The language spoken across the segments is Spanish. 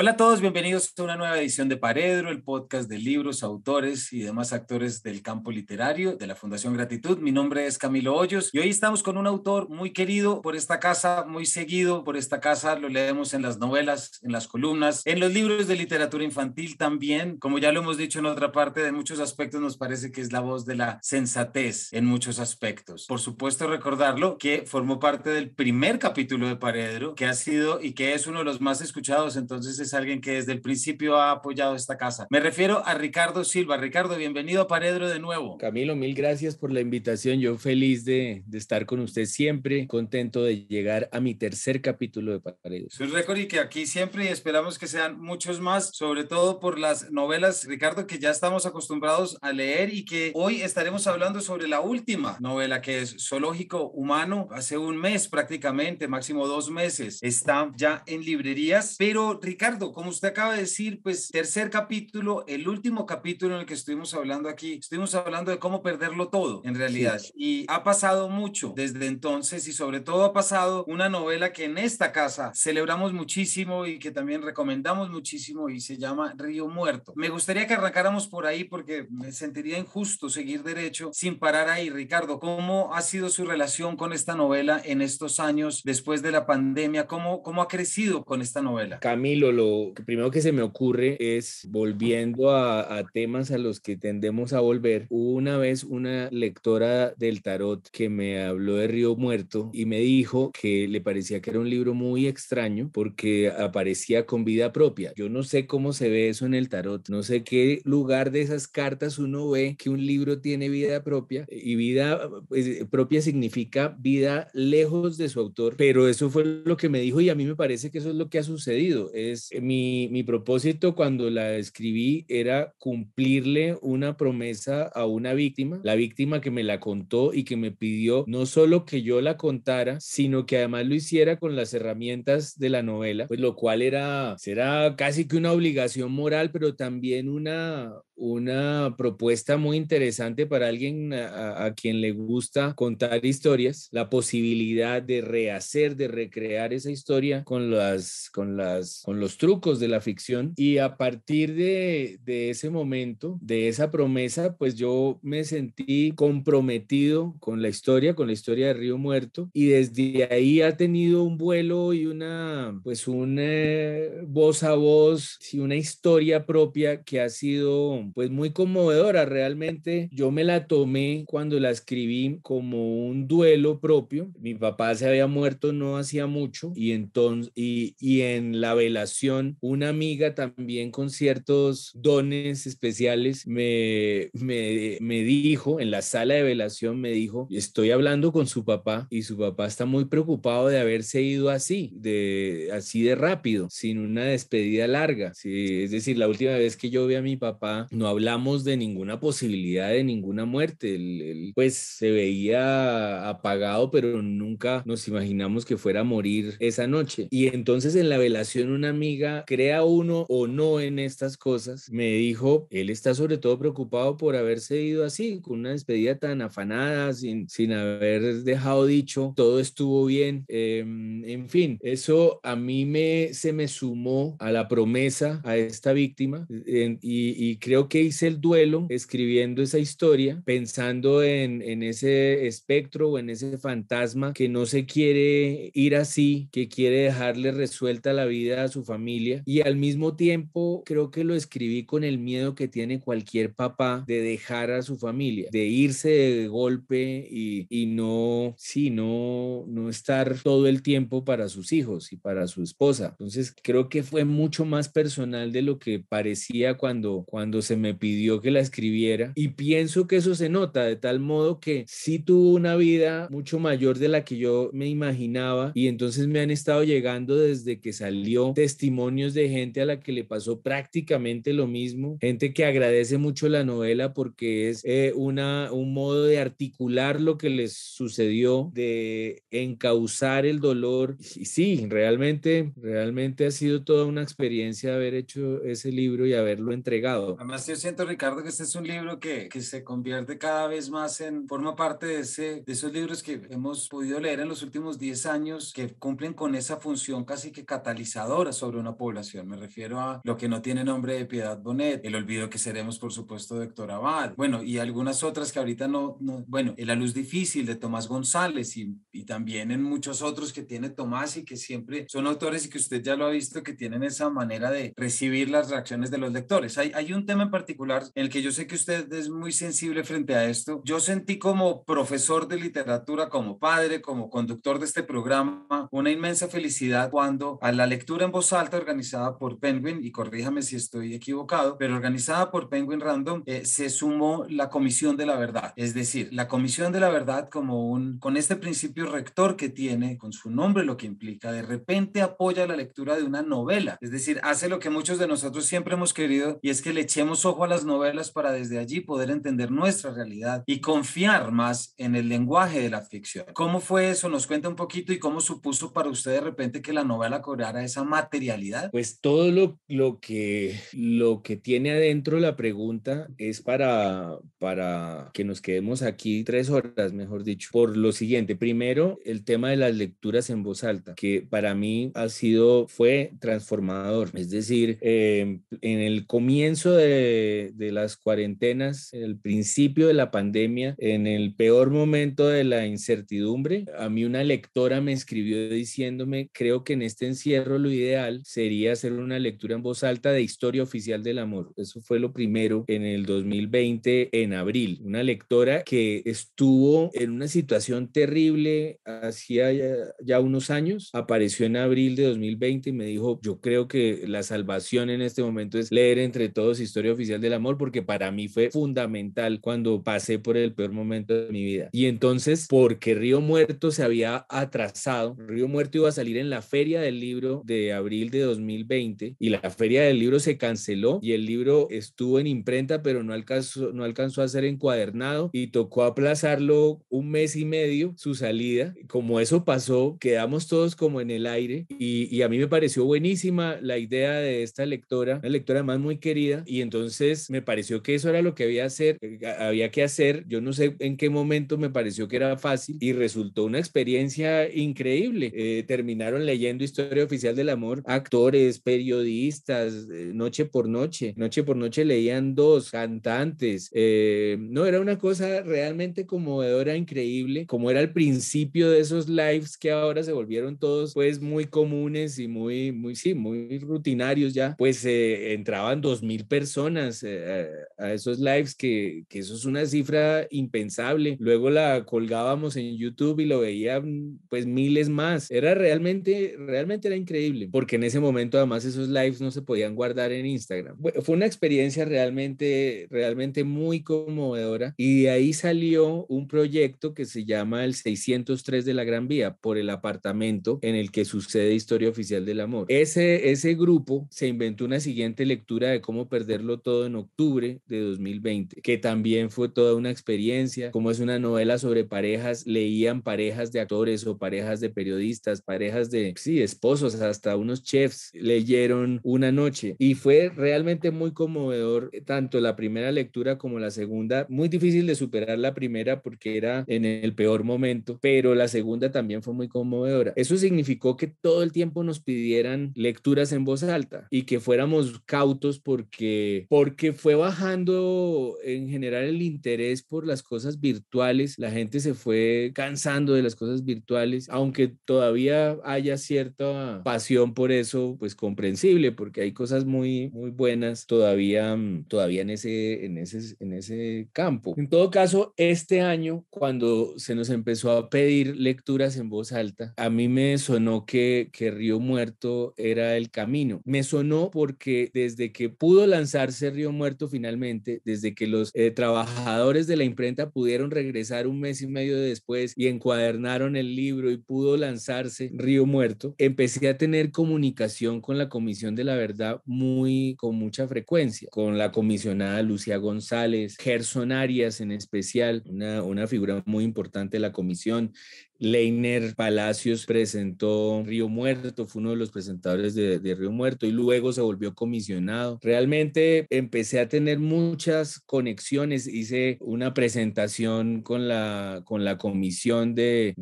Hola a todos, bienvenidos a una nueva edición de Paredro, el podcast de libros, autores y demás actores del campo literario de la Fundación Gratitud. Mi nombre es Camilo Hoyos y hoy estamos con un autor muy querido por esta casa, muy seguido por esta casa, lo leemos en las novelas, en las columnas, en los libros de literatura infantil también. Como ya lo hemos dicho en otra parte, de muchos aspectos nos parece que es la voz de la sensatez en muchos aspectos. Por supuesto recordarlo que formó parte del primer capítulo de Paredro, que ha sido y que es uno de los más escuchados, entonces alguien que desde el principio ha apoyado esta casa. Me refiero a Ricardo Silva. Ricardo, bienvenido a Paredro de nuevo. Camilo, mil gracias por la invitación. Yo feliz de, de estar con usted siempre, contento de llegar a mi tercer capítulo de Paredro. Es un récord y que aquí siempre y esperamos que sean muchos más, sobre todo por las novelas, Ricardo, que ya estamos acostumbrados a leer y que hoy estaremos hablando sobre la última novela que es Zoológico Humano. Hace un mes prácticamente, máximo dos meses, está ya en librerías. Pero Ricardo, como usted acaba de decir, pues tercer capítulo, el último capítulo en el que estuvimos hablando aquí, estuvimos hablando de cómo perderlo todo, en realidad. Y ha pasado mucho desde entonces y sobre todo ha pasado una novela que en esta casa celebramos muchísimo y que también recomendamos muchísimo y se llama Río Muerto. Me gustaría que arrancáramos por ahí porque me sentiría injusto seguir derecho sin parar ahí. Ricardo, ¿cómo ha sido su relación con esta novela en estos años después de la pandemia? ¿Cómo, cómo ha crecido con esta novela? Camilo, lo primero que se me ocurre es, volviendo a, temas a los que tendemos a volver, una vez una lectora del tarot que me habló de Río Muerto y me dijo que le parecía que era un libro muy extraño porque aparecía con vida propia. Yo no sé cómo se ve eso en el tarot, no sé qué lugar de esas cartas uno ve que un libro tiene vida propia y vida eh, propia significa vida lejos de su autor, pero eso fue lo que me dijo y a mí me parece que eso es lo que ha sucedido. Es mi, propósito cuando la escribí era cumplirle una promesa a una víctima, la víctima que me la contó y que me pidió no solo que yo la contara, sino que además lo hiciera con las herramientas de la novela, pues lo cual era, será casi que una obligación moral, pero también una, una propuesta muy interesante para alguien a, quien le gusta contar historias, la posibilidad de rehacer, de recrear esa historia con, las, con, las, con los trucos de la ficción. Y a partir de, de ese momento, de esa promesa, pues yo me sentí comprometido con la historia, con la historia de Río Muerto. Y desde ahí ha tenido un vuelo y una, pues un eh, voz a voz y una historia propia que ha sido pues muy conmovedora. Realmente yo me la tomé cuando la escribí como un duelo propio. Mi papá se había muerto no hacía mucho y entonces y, en la velación una amiga también con ciertos dones especiales me, me, dijo en la sala de velación me dijo estoy hablando con su papá y su papá está muy preocupado de haberse ido así de así de rápido sin una despedida larga es decir la última vez que yo vi a mi papá no hablamos de ninguna posibilidad de ninguna muerte. Él, pues se veía apagado, pero nunca nos imaginamos que fuera a morir esa noche. Y entonces en la velación una amiga, crea uno o no en estas cosas, me dijo, él está sobre todo preocupado por haberse ido así, con una despedida tan afanada, sin, sin haber dejado dicho, todo estuvo bien. Em, en fin, eso a mí me, se me sumó a la promesa a esta víctima y creo que hice el duelo escribiendo esa historia, pensando en, ese espectro o en ese fantasma que no se quiere ir así, que quiere dejarle resuelta la vida a su familia. Y al mismo tiempo, creo que lo escribí con el miedo que tiene cualquier papá de dejar a su familia, de irse de golpe y, no, si no, no estar todo el tiempo para sus hijos y para su esposa. Entonces, creo que fue mucho más personal de lo que parecía cuando, cuando me pidió que la escribiera y pienso que eso se nota de tal modo que sí tuvo una vida mucho mayor de la que yo me imaginaba y entonces me han estado llegando desde que salió testimonios de gente a la que le pasó prácticamente lo mismo, gente que agradece mucho la novela porque es eh, una, un modo de articular lo que les sucedió, de encauzar el dolor. Y sí, realmente, realmente ha sido toda una experiencia haber hecho ese libro y haberlo entregado yo siento, Ricardo, que este es un libro que, que se convierte cada vez más en, forma parte de, ese, de esos libros que hemos podido leer en los últimos 10 años que cumplen con esa función casi que catalizadora sobre una población. Me refiero a lo que no tiene nombre de Piedad Bonet, El olvido que seremos, por supuesto, de Héctor Abad, bueno, y algunas otras que ahorita no, no bueno, La luz difícil de Tomás González y, y también en muchos otros que tiene Tomás y que siempre son autores y que usted ya lo ha visto que tienen esa manera de recibir las reacciones de los lectores. Hay, hay un tema particular, en el que yo sé que usted es muy sensible frente a esto, yo sentí como profesor de literatura, como padre, como conductor de este programa, una inmensa felicidad cuando a la lectura en voz alta organizada por Penguin, y corríjame si estoy equivocado, pero organizada por Penguin Random, eh, se sumó la Comisión de la Verdad. Es decir, la Comisión de la Verdad como un, con este principio rector que tiene, con su nombre lo que implica, de repente apoya la lectura de una novela. Es decir, hace lo que muchos de nosotros siempre hemos querido y es que le echemos ojo a las novelas para desde allí poder entender nuestra realidad y confiar más en el lenguaje de la ficción. ¿Cómo fue eso? Nos cuenta un poquito y cómo supuso para usted de repente que la novela cobrara esa materialidad. Pues todo lo, lo, que, lo que tiene adentro la pregunta es para, para que nos quedemos aquí tres horas, mejor dicho, por lo siguiente. Primero, el tema de las lecturas en voz alta, que para mí ha sido, fue transformador. Es decir, em, en el comienzo de de, las cuarentenas, el principio de la pandemia, en el peor momento de la incertidumbre, a mí una lectora me escribió diciéndome, creo que en este encierro lo ideal sería hacer una lectura en voz alta de Historia Oficial del Amor. Eso fue lo primero en el 2020, en abril. Una lectora que estuvo en una situación terrible hacía ya, ya unos años, apareció en abril de 2020 y me dijo, yo creo que la salvación en este momento es leer entre todos Historia Oficial oficial del amor porque para mí fue fundamental cuando pasé por el peor momento de mi vida. Y entonces, porque Río Muerto se había atrasado, Río Muerto iba a salir en la feria del libro de abril de 2020 y la feria del libro se canceló y el libro estuvo en imprenta pero no alcanzó, no alcanzó a ser encuadernado y tocó aplazarlo un mes y medio su salida. Como eso pasó, quedamos todos como en el aire y, y a mí me pareció buenísima la idea de esta lectora, una lectora más muy querida y entonces entonces me pareció que eso era lo que había, que hacer, eh, había que hacer. Yo no sé en qué momento me pareció que era fácil y resultó una experiencia increíble. Eh, terminaron leyendo Historia Oficial del Amor actores, periodistas, eh, noche por noche. Noche por noche leían dos cantantes. no, era una cosa realmente conmovedora, increíble, como era el principio de esos lives que ahora se volvieron todos pues muy comunes y muy, muy, sí, muy rutinarios ya. Pues entraban dos mil personas eh, eh, a esos lives, que, que, eso es una cifra impensable. Luego la colgábamos en YouTube y lo veían pues miles más. Era realmente, realmente era increíble, porque en ese momento además esos lives no se podían guardar en Instagram. Fue una experiencia realmente, realmente muy conmovedora y de ahí salió un proyecto que se llama el 603 de la Gran Vía por el apartamento en el que sucede Historia Oficial del Amor. Ese, ese grupo se inventó una siguiente lectura de cómo perderlo todo en octubre de 2020, que también fue toda una experiencia, como es una novela sobre parejas, leían parejas de actores o parejas de periodistas, parejas de, sí, esposos, hasta unos chefs, leyeron una noche y fue realmente muy conmovedor, eh, tanto la primera lectura como la segunda, muy difícil de superar la primera porque era en el peor momento, pero la segunda también fue muy conmovedora. Eso significó que todo el tiempo nos pidieran lecturas en voz alta y que fuéramos cautos porque porque fue bajando en general el interés por las cosas virtuales, la gente se fue cansando de las cosas virtuales, aunque todavía haya cierta pasión por eso, pues comprensible, porque hay cosas muy, muy buenas todavía, mm, todavía en, ese, en, ese, en ese campo. En todo caso, este año, cuando se nos empezó a pedir lecturas en voz alta, a mí me sonó que, que Río Muerto era el camino. Me sonó porque desde que pudo lanzarse río muerto finalmente, desde que los eh, trabajadores de la imprenta pudieron regresar un mes y medio después y encuadernaron el libro y pudo lanzarse Río Muerto, empecé a tener comunicación con la Comisión de la Verdad muy con mucha frecuencia, con la comisionada Lucía González, Gerson Arias en especial, una, una figura muy importante de la comisión, Leiner Palacios presentó Río Muerto, fue uno de los presentadores de, Río Muerto y luego se volvió comisionado. Realmente empecé a tener muchas conexiones, hice una presentación con la, con la comisión de,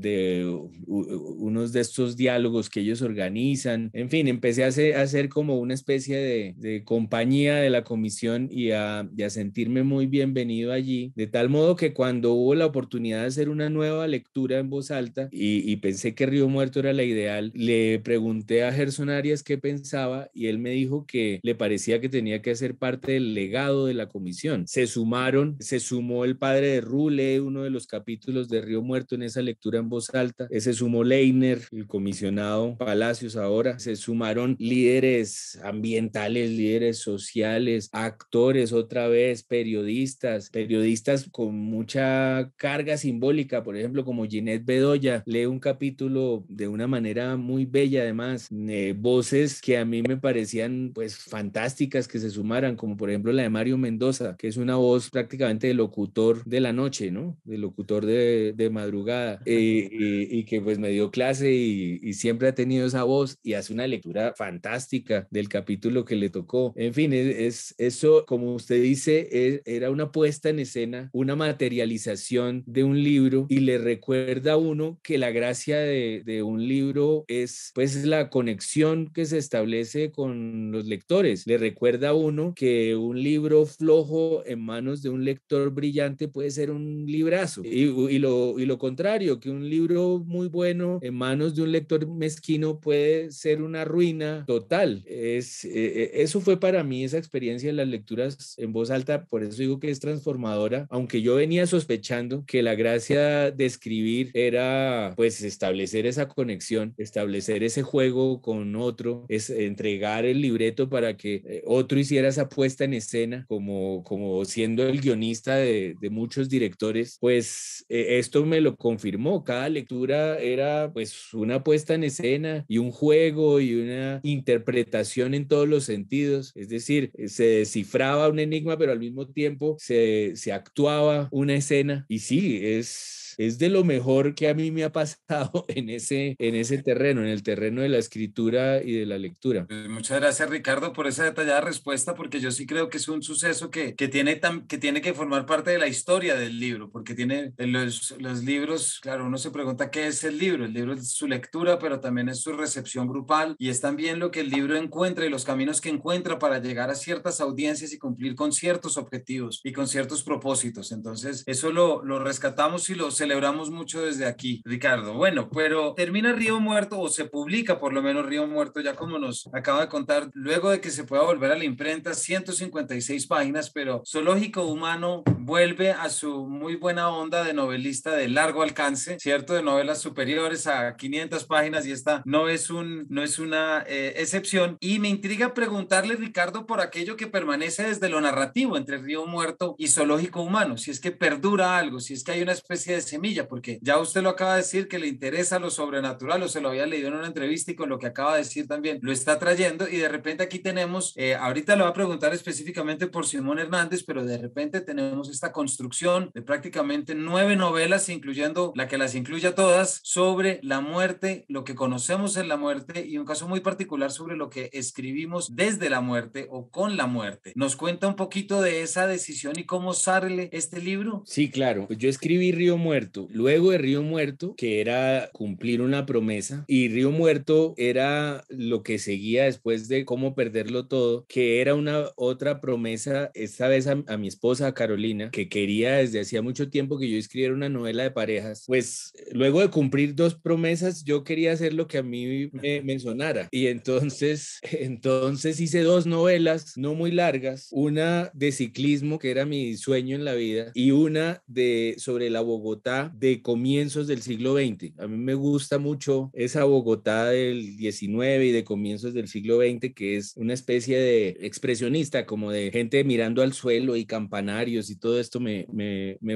unos de estos diálogos que ellos organizan. En fin, empecé a hacer, como una especie de, compañía de la comisión y a, y a sentirme muy bienvenido allí, de tal modo que cuando hubo la oportunidad de hacer una nueva lectura en voz alta, y, pensé que Río Muerto era la ideal. Le pregunté a Gerson Arias qué pensaba y él me dijo que le parecía que tenía que hacer parte del legado de la comisión. Se sumaron, se sumó el padre de Rule, uno de los capítulos de Río Muerto en esa lectura en voz alta. Se sumó Leiner, el comisionado Palacios ahora. Se sumaron líderes ambientales, líderes sociales, actores otra vez, periodistas, periodistas con mucha carga simbólica, por ejemplo, como Ginette Bedoya ya lee un capítulo de una manera muy bella además, eh, voces que a mí me parecían pues fantásticas que se sumaran, como por ejemplo la de Mario Mendoza, que es una voz prácticamente de locutor de la noche, ¿no? De locutor de, de madrugada, eh, y, que pues me dio clase y, siempre ha tenido esa voz y hace una lectura fantástica del capítulo que le tocó. En fin, e-, es, eso, como usted dice, e-, era una puesta en escena, una materialización de un libro y le recuerda a uno que la gracia de, un libro es pues la conexión que se establece con los lectores. Le recuerda a uno que un libro flojo en manos de un lector brillante puede ser un librazo. Y, lo, contrario, que un libro muy bueno en manos de un lector mezquino puede ser una ruina total. Es, eh, eh, eso fue para mí esa experiencia de las lecturas en voz alta, por eso digo que es transformadora, aunque yo venía sospechando que la gracia de escribir era pues establecer esa conexión, establecer ese juego con otro, es entregar el libreto para que eh, otro hiciera esa puesta en escena como, como siendo el guionista de, muchos directores, pues e, esto me lo confirmó. Cada lectura era pues una puesta en escena y un juego y una interpretación en todos los sentidos. Es decir, se descifraba un enigma, pero al mismo tiempo se, se actuaba una escena. Y sí, es es de lo mejor que a mí me ha pasado en ese, en ese terreno, en el terreno de la escritura y de la lectura. Pues, muchas gracias Ricardo por esa detallada respuesta, porque yo sí creo que es un suceso que, que, tiene, que tiene que formar parte de la historia del libro, porque tiene eh, los, los libros, claro, uno se pregunta qué es el libro, el libro es su lectura, pero también es su recepción grupal y es también lo que el libro encuentra y los caminos que encuentra para llegar a ciertas audiencias y cumplir con ciertos objetivos y con ciertos propósitos. Entonces, eso lo, lo rescatamos y lo celebramos mucho desde aquí, Ricardo. Bueno, pero termina Río Muerto o se publica por lo menos Río Muerto, ya como nos acaba de contar, luego de que se pueda volver a la imprenta, 156 páginas, pero Zoológico Humano vuelve a su muy buena onda de novelista de largo alcance, ¿cierto? De novelas superiores a 500 páginas y esta no es, un, no es una eh, excepción. Y me intriga preguntarle, Ricardo, por aquello que permanece desde lo narrativo entre Río Muerto y Zoológico Humano, si es que perdura algo, si es que hay una especie de porque ya usted lo acaba de decir que le interesa lo sobrenatural, o se lo había leído en una entrevista y con lo que acaba de decir también lo está trayendo. Y de repente aquí tenemos, eh, ahorita le va a preguntar específicamente por Simón Hernández, pero de repente tenemos esta construcción de prácticamente nueve novelas, incluyendo la que las incluya todas, sobre la muerte, lo que conocemos en la muerte y un caso muy particular sobre lo que escribimos desde la muerte o con la muerte. ¿Nos cuenta un poquito de esa decisión y cómo sale este libro? Sí, claro. Yo escribí Río Muerto Luego de Río Muerto, que era cumplir una promesa, y Río Muerto era lo que seguía después de cómo perderlo todo, que era una otra promesa, esta vez a, mi esposa, Carolina, que quería desde hacía mucho tiempo que yo escribiera una novela de parejas. Pues luego de cumplir dos promesas, yo quería hacer lo que a mí me, me sonara. Y entonces, entonces hice dos novelas no muy largas, una de ciclismo, que era mi sueño en la vida, y una de sobre la Bogotá de comienzos del siglo XX. A mí me gusta mucho esa Bogotá del 19 y de comienzos del siglo XX, que es una especie de expresionista, como de gente mirando al suelo y campanarios y todo esto me,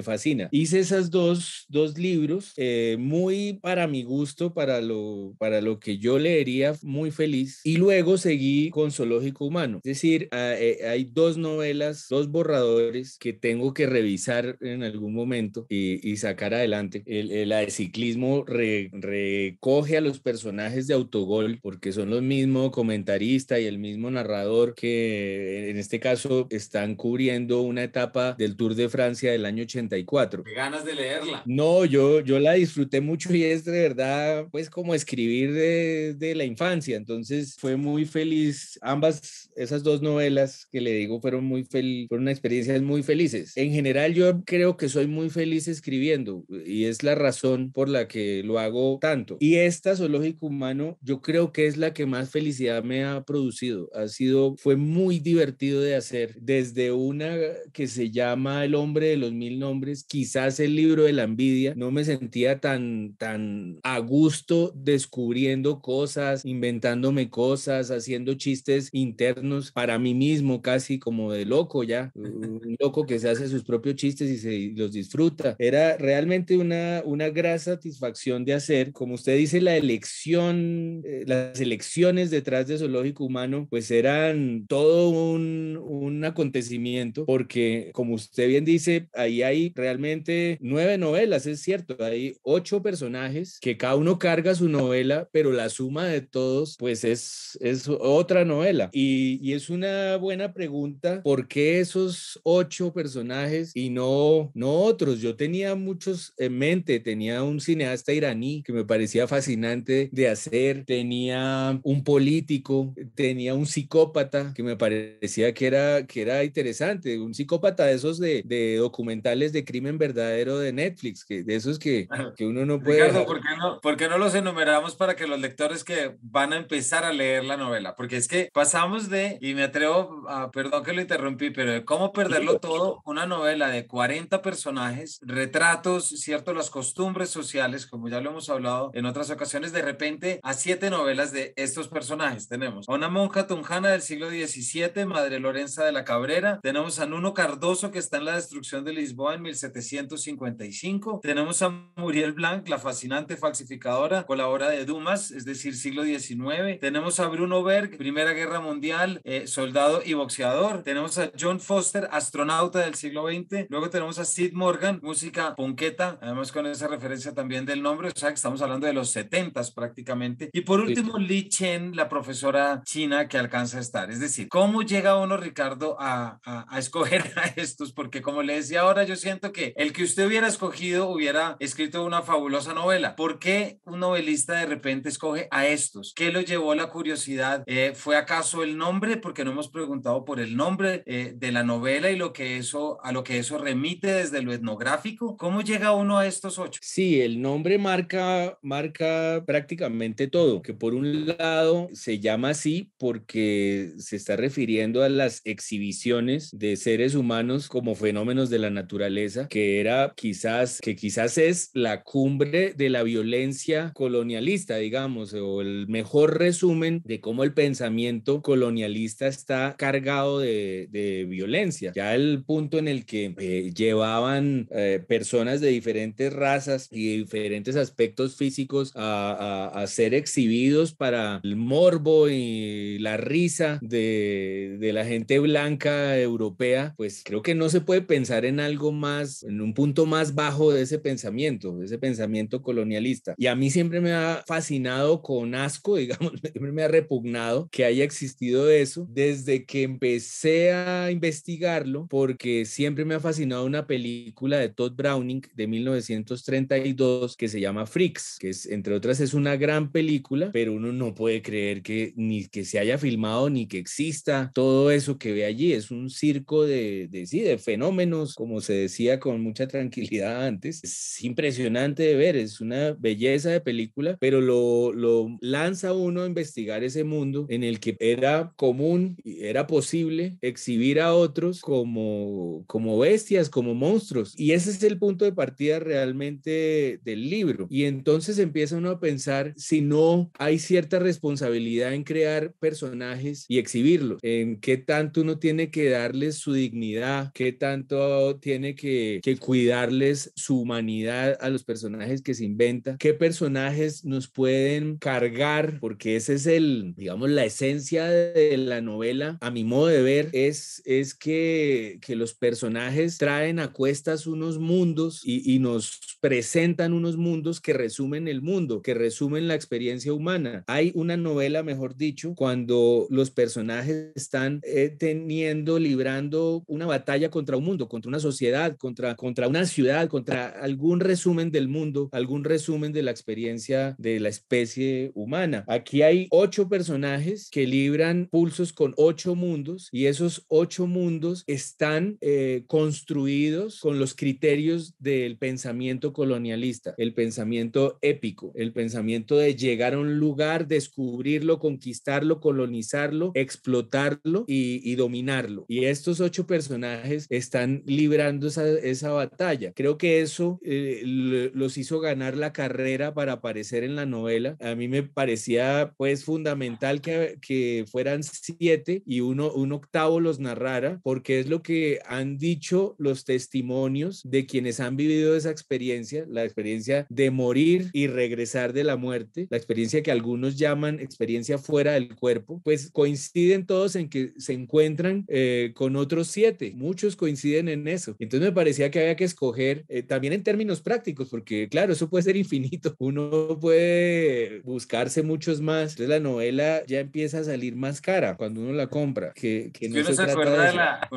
fascina. Hice esas dos, libros, eh, muy para mi gusto, para lo, para lo que yo leería, muy feliz. Y luego seguí con Zoológico Humano. Es decir, ah, eh, hay dos novelas, dos borradores que tengo que revisar en algún momento y sacar adelante. El, la de ciclismo recoge a los personajes de autogol porque son los mismos comentarista y el mismo narrador que en este caso están cubriendo una etapa del Tour de Francia del año 84. ¿Qué ganas de leerla? No, yo, yo la disfruté mucho y es de verdad pues como escribir de, la infancia. Entonces fue muy feliz. Ambas, esas dos novelas que le digo fueron muy felices fueron experiencias muy felices. En general yo creo que soy muy feliz escribiendo y es la razón por la que lo hago tanto. Y esta zoológico humano yo creo que es la que más felicidad me ha producido. Ha sido, fue muy divertido de hacer desde una que se llama El hombre de los mil nombres, quizás el libro de la envidia. No me sentía tan, tan a gusto descubriendo cosas, inventándome cosas, haciendo chistes internos para mí mismo, casi como de loco ya, un loco que se hace sus propios chistes y se los disfruta. Era realmente realmente una, una gran satisfacción de hacer. Como usted dice, la elección, eh, las elecciones detrás de Zoológico Humano, pues eran todo un, un acontecimiento, porque como usted bien dice, ahí hay realmente nueve novelas, es cierto, hay ocho personajes que cada uno carga su novela, pero la suma de todos, pues es, es otra novela. Y, y es una buena pregunta, ¿por qué esos ocho personajes y no, no otros? Yo tenía muchos en mente. Tenía un cineasta iraní que me parecía fascinante de hacer, tenía un político, tenía un psicópata que me parecía que era, que era interesante, un psicópata de esos de, documentales de crimen verdadero de Netflix, que, de esos que, que uno no puede... Ricardo, ¿por no, ¿por qué no los enumeramos para que los lectores que van a empezar a leer la novela? Porque es que pasamos de, y me atrevo a, perdón que lo interrumpí, pero de cómo perderlo todo, una novela de 40 personajes, retratos, ciertas cierto, las costumbres sociales, como ya lo hemos hablado en otras ocasiones, de repente a siete novelas de estos personajes. Tenemos a una monja tunjana del siglo XVII, Madre Lorenza de la Cabrera. Tenemos a Nuno Cardoso, que está en la destrucción de Lisboa en 1755. Tenemos a Muriel Blanc, la fascinante falsificadora, colabora de Dumas, es decir, siglo XIX. Tenemos a Bruno Berg, Primera Guerra Mundial, eh, soldado y boxeador. Tenemos a John Foster, astronauta del siglo XX. Luego tenemos a Sid Morgan, música punk además con esa referencia también del nombre, o sea que estamos hablando de los 70 prácticamente. Y por último, Li Chen, la profesora china que alcanza a estar. Es decir, ¿cómo llega uno, Ricardo, a, escoger a estos? Porque como le decía ahora, yo siento que el que usted hubiera escogido hubiera escrito una fabulosa novela. ¿Por qué un novelista de repente escoge a estos? ¿Qué lo llevó la curiosidad? Eh, ¿Fue acaso el nombre? Porque no hemos preguntado por el nombre eh, de la novela y lo que eso, a lo que eso remite desde lo etnográfico. ¿Cómo llega uno a estos ocho? Sí, el nombre marca, marca prácticamente todo, que por un lado se llama así porque se está refiriendo a las exhibiciones de seres humanos como fenómenos de la naturaleza, que era quizás, que quizás es la cumbre de la violencia colonialista, digamos, o el mejor resumen de cómo el pensamiento colonialista está cargado de, violencia. Ya el punto en el que eh, llevaban eh, personas de diferentes razas y de diferentes aspectos físicos a, ser exhibidos para el morbo y la risa de, de, la gente blanca europea, pues creo que no se puede pensar en algo más, en un punto más bajo de ese pensamiento, de ese pensamiento colonialista. Y a mí siempre me ha fascinado con asco, digamos, siempre me ha repugnado que haya existido eso desde que empecé a investigarlo, porque siempre me ha fascinado una película de Todd Browning de 1932 que se llama Freaks, que es, entre otras es una gran película, pero uno no puede creer que ni que se haya filmado ni que exista todo eso que ve allí. Es un circo de, de, sí, de fenómenos, como se decía con mucha tranquilidad antes. Es impresionante de ver, es una belleza de película, pero lo, lo lanza uno a investigar ese mundo en el que era común, era posible exhibir a otros como, como bestias, como monstruos. Y ese es el punto de ...partida realmente del libro. Y entonces empieza uno a pensar si no hay cierta responsabilidad en crear personajes y exhibirlos, en qué tanto uno tiene que darles su dignidad, qué tanto tiene que, que cuidarles su humanidad a los personajes que se inventa, qué personajes nos pueden cargar, porque ese es el, digamos, la esencia de la novela, a mi modo de ver, es, es que, que los personajes traen a cuestas unos mundos y y, nos presentan unos mundos que resumen el mundo, que resumen la experiencia humana. Hay una novela, mejor dicho, cuando los personajes están eh, teniendo, librando una batalla contra un mundo, contra una sociedad, contra, contra una ciudad, contra algún resumen del mundo, algún resumen de la experiencia de la especie humana. Aquí hay ocho personajes que libran pulsos con ocho mundos y esos ocho mundos están eh, construidos con los criterios de el pensamiento colonialista, el pensamiento épico, el pensamiento de llegar a un lugar, descubrirlo, conquistarlo, colonizarlo, explotarlo y, dominarlo. Y estos ocho personajes están librando esa, batalla. Creo que eso eh, los hizo ganar la carrera para aparecer en la novela. A mí me parecía pues fundamental que, que fueran siete y uno, un octavo los narrara, porque es lo que han dicho los testimonios de quienes han vivido esa experiencia, la experiencia de morir y regresar de la muerte, la experiencia que algunos llaman experiencia fuera del cuerpo, pues coinciden todos en que se encuentran eh, con otros siete. Muchos coinciden en eso. Entonces me parecía que había que escoger eh, también en términos prácticos, porque claro, eso puede ser infinito. Uno puede buscarse muchos más. Entonces la novela ya empieza a salir más cara cuando uno la compra. Que, no uno, se, acuerda de la,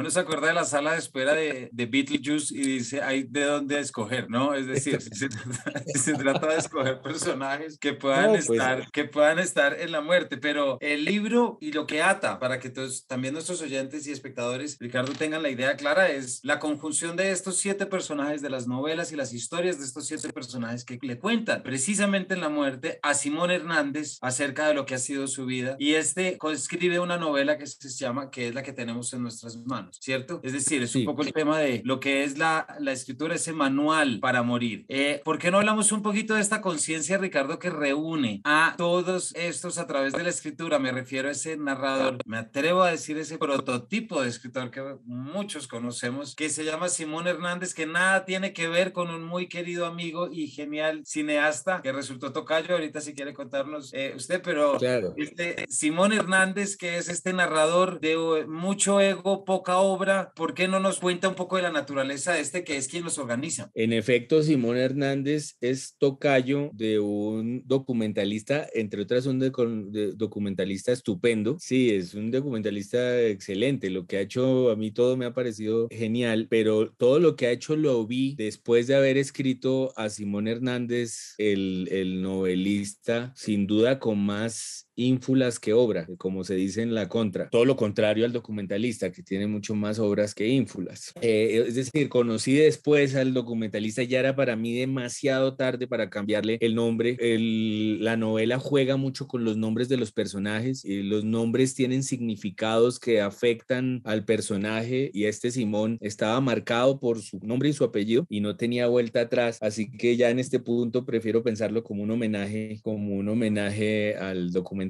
de la sala de espera de, de Beetlejuice y dice, ¿hay de dónde escoger, ¿no? Es decir, se, trata, de escoger personajes que puedan, pues. estar, que puedan estar en la muerte, pero el libro y lo que ata para que todos, también nuestros oyentes y espectadores, Ricardo, tengan la idea clara, es la conjunción de estos siete personajes de las novelas y las historias de estos siete personajes que le cuentan precisamente en la muerte a Simón Hernández acerca de lo que ha sido su vida y este escribe una novela que se llama, que es la que tenemos en nuestras manos, ¿cierto? Es decir, es un poco el tema de lo que es la, la escritura, ese manual para morir. Eh, ¿Por qué no hablamos un poquito de esta conciencia, Ricardo, que reúne a todos estos a través de la escritura? Me refiero a ese narrador, me atrevo a decir ese prototipo de escritor que muchos conocemos, que se llama Simón Hernández, que nada tiene que ver con un muy querido amigo y genial cineasta que resultó tocayo. Ahorita si quiere contarnos eh, usted, pero este Simón Hernández, que es este narrador de eh, mucho ego, poca obra, ¿por qué no nos cuenta un poco de la naturaleza de este que es quien los organiza? En efecto, Simón Hernández es tocayo de un documentalista, entre otras un documentalista estupendo. Sí, es un documentalista excelente. Lo que ha hecho a mí todo me ha parecido genial, pero todo lo que ha hecho lo vi después de haber escrito a Simón Hernández, el, el novelista, sin duda con más ínfulas que obra, como se dice en la contra. Todo lo contrario al documentalista, que tiene mucho más obras que ínfulas. Eh, es decir, conocí después al documentalista, ya era para mí demasiado tarde para cambiarle el nombre. la novela juega mucho con los nombres de los personajes y los nombres tienen significados que afectan al personaje y este Simón estaba marcado por su nombre y su apellido y no tenía vuelta atrás. Así que ya en este punto prefiero pensarlo como un homenaje, como un homenaje al documentalista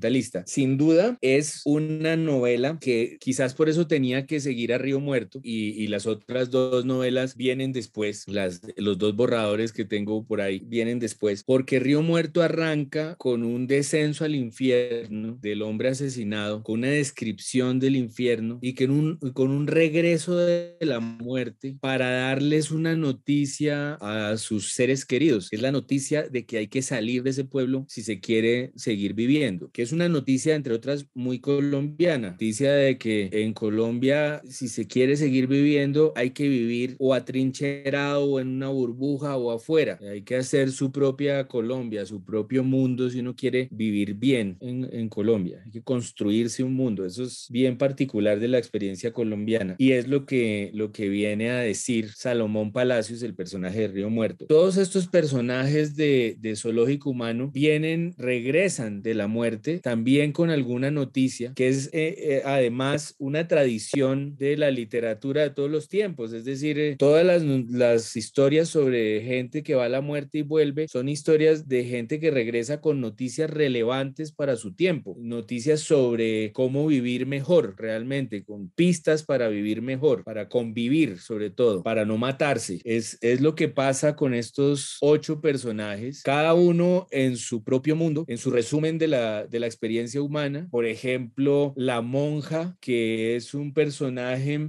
sin duda es una novela que quizás por eso tenía que seguir a Río Muerto y, las otras dos novelas vienen después, las, los dos borradores que tengo por ahí vienen después, porque Río Muerto arranca con un descenso al infierno del hombre asesinado, con una descripción del infierno y que con un regreso de la muerte para darles una noticia a sus seres queridos. Es la noticia de que hay que salir de ese pueblo si se quiere seguir viviendo, es una noticia, entre otras, muy colombiana. Noticia de que en Colombia, si se quiere seguir viviendo, hay que vivir o atrincherado o en una burbuja o afuera. Hay que hacer su propia Colombia, su propio mundo, si uno quiere vivir bien en, Colombia. Hay que construirse un mundo. Eso es bien particular de la experiencia colombiana. Y es lo que, lo que viene a decir Salomón Palacios, el personaje de Río Muerto. Todos estos personajes de, de zoológico humano vienen, regresan de la muerte también con alguna noticia que es eh, eh, además una tradición de la literatura de todos los tiempos, es decir, eh, todas las, historias sobre gente que va a la muerte y vuelve son historias de gente que regresa con noticias relevantes para su tiempo, noticias sobre cómo vivir mejor realmente, con pistas para vivir mejor, para convivir sobre todo, para no matarse. Es, es lo que pasa con estos ocho personajes, cada uno en su propio mundo, en su resumen de la la experiencia humana. Por ejemplo, la monja, que es un personaje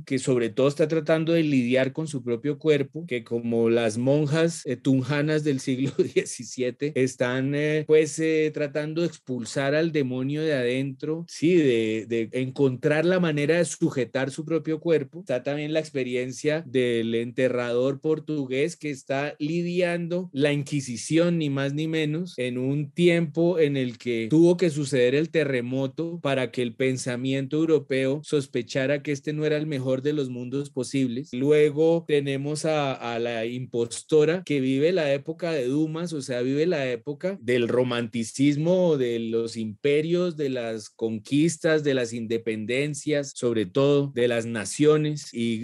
que sobre todo está tratando de lidiar con su propio cuerpo, que como las monjas eh, tunjanas del siglo XVII están eh, pues eh, tratando de expulsar al demonio de adentro, sí, de, de encontrar la manera de sujetar su propio cuerpo. Está también la experiencia del enterrador portugués que está lidiando la Inquisición, ni más ni menos, en un tiempo en el que tuvo que suceder suceder el terremoto para que el pensamiento europeo sospechara que este no era el mejor de los mundos posibles. Luego tenemos a, la impostora que vive la época de Dumas, o sea, vive la época del romanticismo, de los imperios, de las conquistas, de las independencias, sobre todo de las naciones y,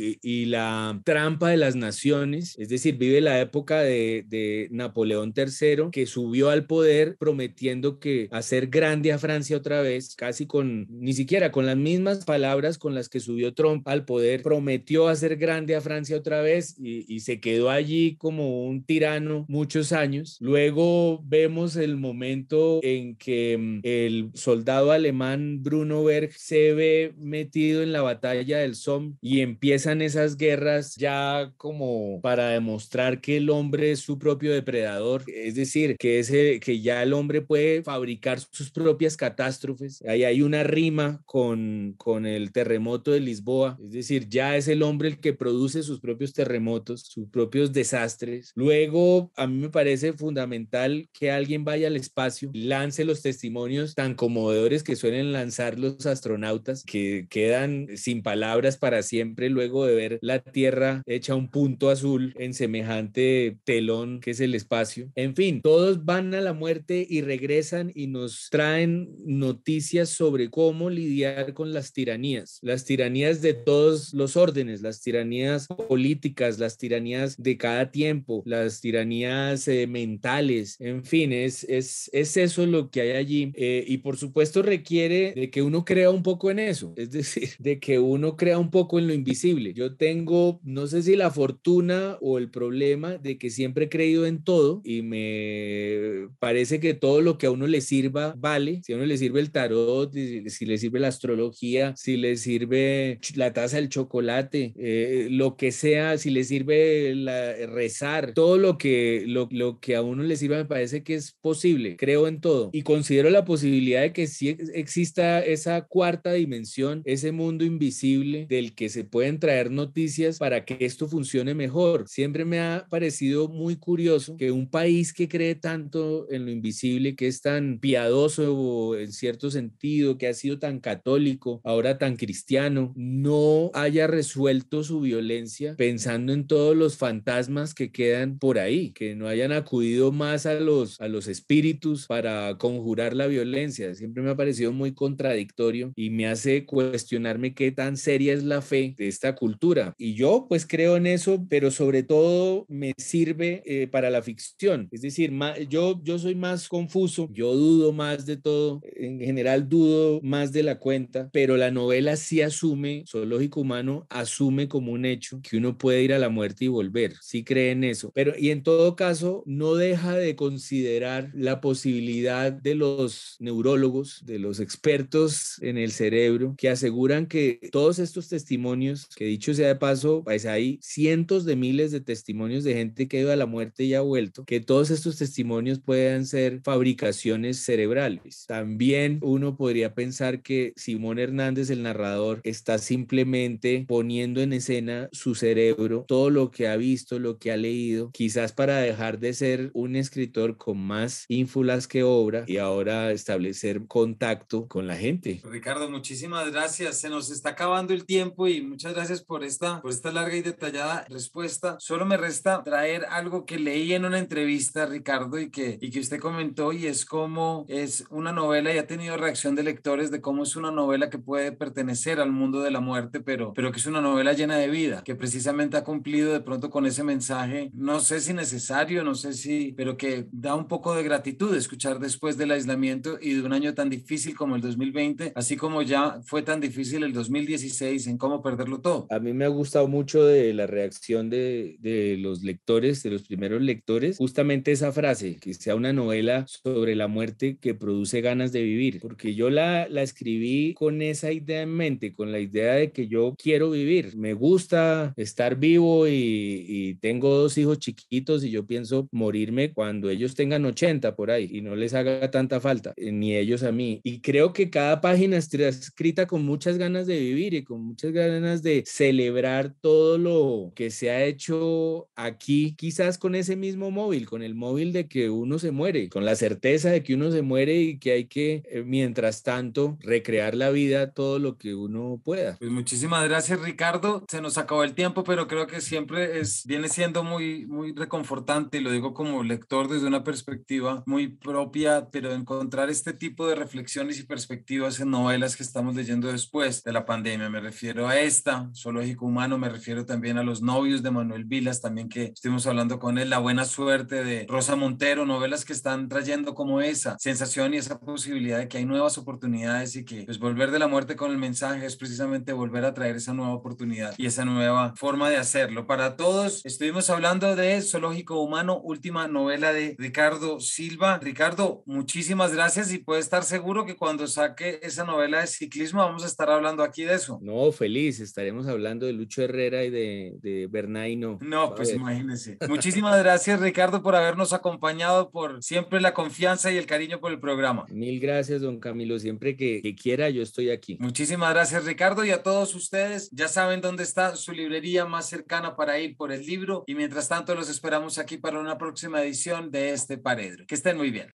la trampa de las naciones, es decir, vive la época de, de Napoleón III que subió al poder prometiendo que hacer grande Francia otra vez, casi con, ni siquiera con las mismas palabras con las que subió Trump al poder, prometió hacer grande a Francia otra vez y, se quedó allí como un tirano muchos años. Luego vemos el momento en que mm, el soldado alemán Bruno Berg se ve metido en la batalla del Somme y empiezan esas guerras ya como para demostrar que el hombre es su propio depredador, es decir, que, que ya el hombre puede fabricar sus propias catástrofes. Ahí hay una rima con, con el terremoto de Lisboa, es decir, ya es el hombre el que produce sus propios terremotos, sus propios desastres. Luego, a mí me parece fundamental que alguien vaya al espacio, lance los testimonios tan conmovedores que suelen lanzar los astronautas, que quedan sin palabras para siempre luego de ver la Tierra hecha un punto azul en semejante telón que es el espacio. En fin, todos van a la muerte y regresan y nos traen noticias sobre cómo lidiar con las tiranías, las tiranías de todos los órdenes, las tiranías políticas, las tiranías de cada tiempo, las tiranías eh, mentales, en fin, es, es, eso lo que hay allí eh, y por supuesto requiere de que uno crea un poco en eso, es decir, de que uno crea un poco en lo invisible. Yo tengo, no sé si la fortuna o el problema de que siempre he creído en todo y me parece que todo lo que a uno le sirva vale si a uno le sirve el tarot, si le sirve la astrología, si le sirve la taza del chocolate, eh, lo que sea, si le sirve rezar, todo lo que, lo, lo que a uno le sirva me parece que es posible, creo en todo y considero la posibilidad de que sí exista esa cuarta dimensión, ese mundo invisible del que se pueden traer noticias para que esto funcione mejor. Siempre me ha parecido muy curioso que un país que cree tanto en lo invisible, que es tan piadoso en cierto sentido, que ha sido tan católico, ahora tan cristiano, no haya resuelto su violencia pensando en todos los fantasmas que quedan por ahí, que no hayan acudido más a los, a los espíritus para conjurar la violencia. Siempre me ha parecido muy contradictorio y me hace cuestionarme qué tan seria es la fe de esta cultura. Y yo pues creo en eso, pero sobre todo me sirve eh, para la ficción. Es decir, yo, yo soy más confuso, yo dudo más de todo en general dudo más de la cuenta, pero la novela sí asume, Zoológico Humano asume como un hecho que uno puede ir a la muerte y volver, sí cree en eso. Pero y en todo caso no deja de considerar la posibilidad de los neurólogos, de los expertos en el cerebro que aseguran que todos estos testimonios, que dicho sea de paso, pues, hay cientos de miles de testimonios de gente que ha ido a la muerte y ha vuelto, que todos estos testimonios puedan ser fabricaciones cerebrales pues, también uno podría pensar que Simón Hernández, el narrador, está simplemente poniendo en escena su cerebro, todo lo que ha visto, lo que ha leído, quizás para dejar de ser un escritor con más ínfulas que obra y ahora establecer contacto con la gente. Ricardo, muchísimas gracias. Se nos está acabando el tiempo y muchas gracias por esta, por esta larga y detallada respuesta. Solo me resta traer algo que leí en una entrevista, Ricardo, y que, y que usted comentó y es como, es una novela y ha tenido reacción de lectores de cómo es una novela que puede pertenecer al mundo de la muerte, pero, pero que es una novela llena de vida, que precisamente ha cumplido de pronto con ese mensaje, no sé si necesario, no sé si, pero que da un poco de gratitud escuchar después del aislamiento y de un año tan difícil como el 2020, así como ya fue tan difícil el 2016 en cómo perderlo todo. A mí me ha gustado mucho de la reacción de, de los lectores, de los primeros lectores, justamente esa frase, que sea una novela sobre la muerte que produce ganas de vivir, porque yo la, la escribí con esa idea en mente, con la idea de que yo quiero vivir, me gusta estar vivo y, y tengo dos hijos chiquitos y yo pienso morirme cuando ellos tengan 80 por ahí y no les haga tanta falta, eh, ni ellos a mí. Y creo que cada página está escrita con muchas ganas de vivir y con muchas ganas de celebrar todo lo que se ha hecho aquí, quizás con ese mismo móvil, con el móvil de que uno se muere, con la certeza de que uno se muere y que hay que, eh, mientras tanto, recrear la vida todo lo que uno pueda. Pues muchísimas gracias, Ricardo. Se nos acabó el tiempo, pero creo que siempre es, viene siendo muy, muy reconfortante, y lo digo como lector desde una perspectiva muy propia, pero encontrar este tipo de reflexiones y perspectivas en novelas que estamos leyendo después de la pandemia. Me refiero a esta, Zoológico Humano, me refiero también a Los novios de Manuel Vilas, también que estuvimos hablando con él, La buena suerte de Rosa Montero, novelas que están trayendo como esa sensación y esa posibilidad de que hay nuevas oportunidades y que pues, volver de la muerte con el mensaje es precisamente volver a traer esa nueva oportunidad y esa nueva forma de hacerlo. Para todos, estuvimos hablando de Zoológico Humano, última novela de Ricardo Silva. Ricardo, muchísimas gracias y puede estar seguro que cuando saque esa novela de ciclismo vamos a estar hablando aquí de eso. No, feliz, estaremos hablando de Lucho Herrera y de, de Bernaino. No, pues imagínense. Muchísimas gracias Ricardo por habernos acompañado, por siempre la confianza y el cariño por el programa. Mil gracias, don Camilo. Siempre que, que, quiera, yo estoy aquí. Muchísimas gracias, Ricardo, y a todos ustedes. Ya saben dónde está su librería más cercana para ir por el libro. Y mientras tanto, los esperamos aquí para una próxima edición de este Paredro. Que estén muy bien.